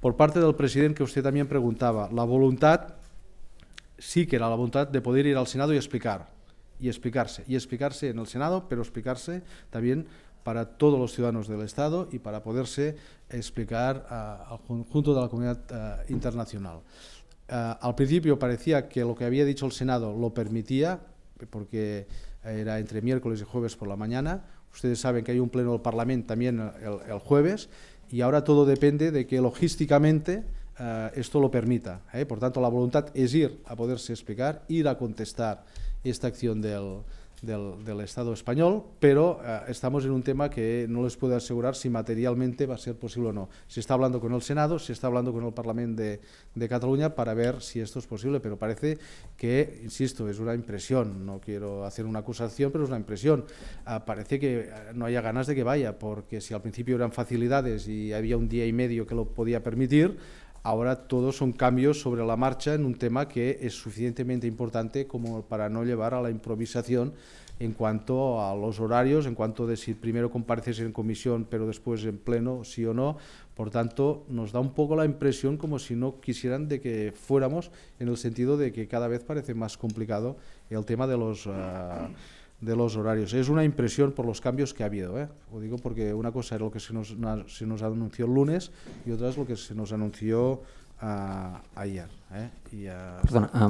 por parte del presidente que usted también em preguntaba, la voluntad sí que era la voluntad de poder ir al Senado y explicar, y explicarse, y explicarse en el Senado, pero explicarse también para todos los ciudadanos del Estado y para poderse explicar eh, al conjunto de la comunidad eh, internacional. Eh, al principio parecía que lo que había dicho el Senado lo permitía, porque era entre miércoles y jueves por la mañana. Ustedes saben que hay un pleno del Parlamento también el jueves y ahora todo depende de que logísticamente eh, esto lo permita. Eh. Por tanto, la voluntad es ir a poderse explicar, ir a contestar esta acción del, del, Estado español, pero eh, estamos en un tema que no les puedo asegurar si materialmente va a ser posible o no. Se está hablando con el Senado, se está hablando con el Parlamento de, Cataluña para ver si esto es posible, pero parece que, insisto, es una impresión, no quiero hacer una acusación, pero es una impresión. Ah, parece que eh, no haya ganas de que vaya, porque si al principio eran facilidades y había un día y medio que lo podía permitir, ahora todos son cambios sobre la marcha en un tema que es suficientemente importante como para no llevar a la improvisación en cuanto a los horarios, en cuanto de si primero compareces en comisión pero después en pleno, sí o no. Por tanto, nos da un poco la impresión como si no quisieran de que fuéramos, en el sentido de que cada vez parece más complicado el tema de los... Eh, de los horarios. Es una impresión por los cambios que ha habido. ¿eh? Lo digo porque una cosa es lo que se nos, se nos anunció el lunes y otra es lo que se nos anunció ah, ayer. ¿eh? Y, ah,